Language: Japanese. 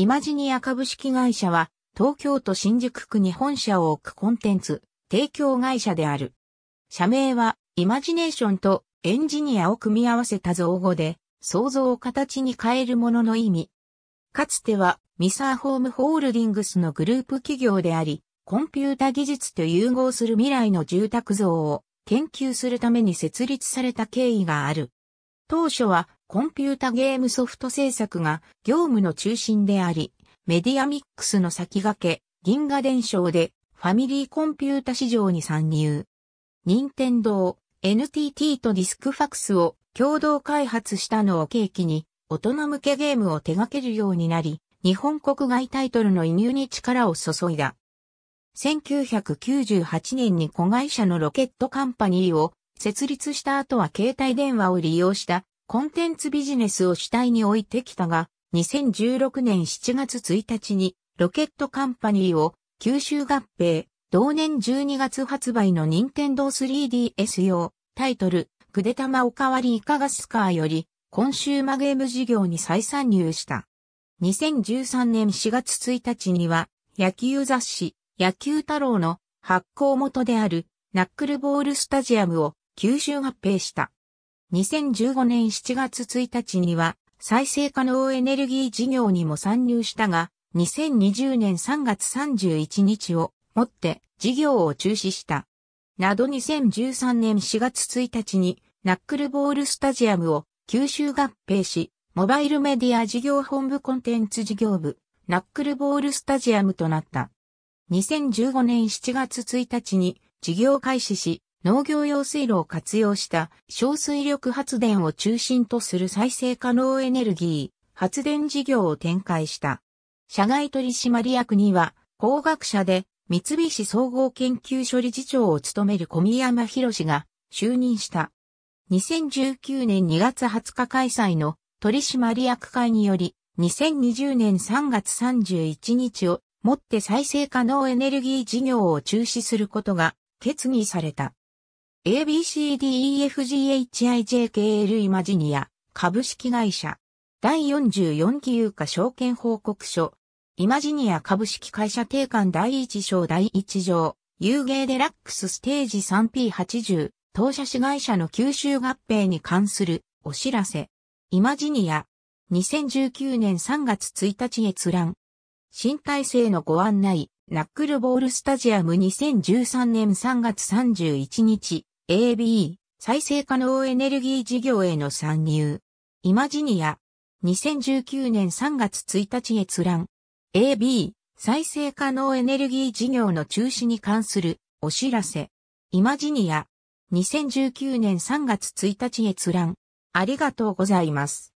イマジニア株式会社は、東京都新宿区に本社を置くコンテンツ、提供会社である。社名は、イマジネーションとエンジニアを組み合わせた造語で、想像を形に変えるものの意味。かつては、ミサーホームホールディングスのグループ企業であり、コンピュータ技術と融合する未来の住宅像を研究するために設立された経緯がある。当初はコンピュータゲームソフト制作が業務の中心であり、メディアミックスの先駆け、銀河伝承でファミリーコンピュータ市場に参入。任天堂、NTT とディスクファクスを共同開発したのを契機に、大人向けゲームを手掛けるようになり、日本国外タイトルの移入に力を注いだ。1998年に子会社のロケットカンパニーを設立した後は携帯電話を利用したコンテンツビジネスを主体に置いてきたが、2016年7月1日にロケットカンパニーを九州合併、同年12月発売の任天堂 3DS 用タイトル、くデタマおかわりイカガスカーより、コンシューマゲーム事業に再参入した。2013年4月1日には、野球雑誌、野球太郎の発行元である、ナックルボールスタジアムを吸収合併した。2015年7月1日には再生可能エネルギー事業にも参入したが、2020年3月31日をもって事業を中止した。など2013年4月1日にナックルボールスタジアムを吸収合併し、モバイルメディア事業本部コンテンツ事業部、ナックルボールスタジアムとなった。2015年7月1日に事業開始し、農業用水路を活用した小水力発電を中心とする再生可能エネルギー発電事業を展開した。社外取締役には工学者で三菱総合研究所理事長を務める小宮山博士が就任した。2019年2月20日開催の取締役会により、2020年3月31日をもって再生可能エネルギー事業を中止することが決議された。ABCDEFGHIJKL イマジニア株式会社第44期有価証券報告書イマジニア株式会社定款第1章第1条有芸デラックスステージ 3P80 当社子会社の吸収合併に関するお知らせイマジニア2019年3月1日閲覧新体制のご案内ナックルボールスタジアム2013年3月31日 a b 再生可能エネルギー事業への参入。イマジニア、2019年3月1日閲覧。AB、再生可能エネルギー事業の中止に関するお知らせ。イマジニア、2019年3月1日閲覧。ありがとうございます。